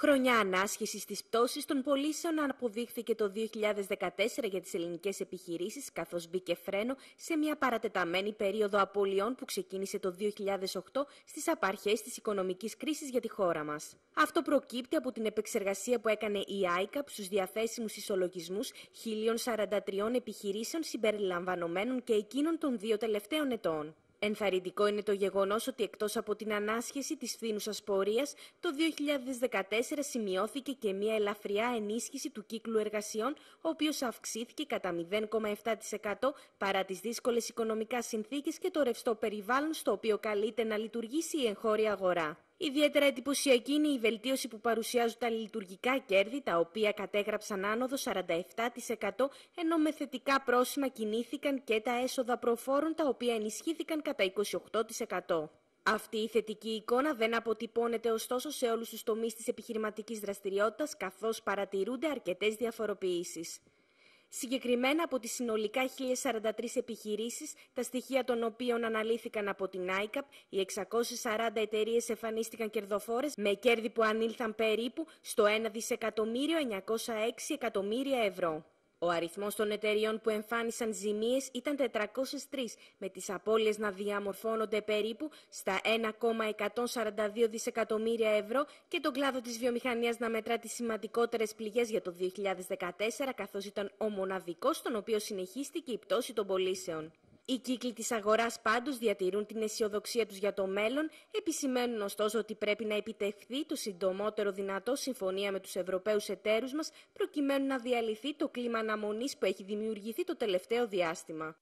Χρονιά ανάσχεσης της πτώσης των πωλήσεων αποδείχθηκε το 2014 για τις ελληνικές επιχειρήσεις, καθώς μπήκε φρένο σε μια παρατεταμένη περίοδο απολειών που ξεκίνησε το 2008 στις απαρχές της οικονομικής κρίσης για τη χώρα μας. Αυτό προκύπτει από την επεξεργασία που έκανε η ICAP στους διαθέσιμους ισολογισμούς 1043 επιχειρήσεων συμπεριλαμβανομένων και εκείνων των δύο τελευταίων ετών. Ενθαρρυντικό είναι το γεγονός ότι εκτός από την ανάσχεση της φθήνουσας πορείας, το 2014 σημειώθηκε και μια ελαφριά ενίσχυση του κύκλου εργασιών, ο οποίος αυξήθηκε κατά 0,7% παρά τις δύσκολες οικονομικά συνθήκες και το ρευστό περιβάλλον στο οποίο καλείται να λειτουργήσει η εγχώρια αγορά. Ιδιαίτερα εντυπωσιακή είναι η βελτίωση που παρουσιάζουν τα λειτουργικά κέρδη, τα οποία κατέγραψαν άνοδο 47%, ενώ με θετικά πρόσημα κινήθηκαν και τα έσοδα προφόρων, τα οποία ενισχύθηκαν κατά 28%. Αυτή η θετική εικόνα δεν αποτυπώνεται ωστόσο σε όλους τους τομείς της επιχειρηματικής δραστηριότητας, καθώς παρατηρούνται αρκετές διαφοροποιήσεις. Συγκεκριμένα από τις συνολικά 1.043 επιχειρήσεις, τα στοιχεία των οποίων αναλύθηκαν από την ICAP, οι 640 εταιρείες εμφανίστηκαν κερδοφόρες με κέρδη που ανήλθαν περίπου στο 1 δισεκατομμύριο 906 εκατομμύρια ευρώ. Ο αριθμός των εταιριών που εμφάνισαν ζημίες ήταν 403, με τις απώλειες να διαμορφώνονται περίπου στα 1,142 δισεκατομμύρια ευρώ και τον κλάδο της βιομηχανίας να μετρά τις σημαντικότερες πληγές για το 2014, καθώς ήταν ο μοναδικός στον οποίο συνεχίστηκε η πτώση των πωλήσεων. Οι κύκλοι της αγοράς πάντως διατηρούν την αισιοδοξία τους για το μέλλον, επισημαίνουν ωστόσο ότι πρέπει να επιτευχθεί το συντομότερο δυνατό συμφωνία με τους Ευρωπαίους εταίρους μας, προκειμένου να διαλυθεί το κλίμα αναμονής που έχει δημιουργηθεί το τελευταίο διάστημα.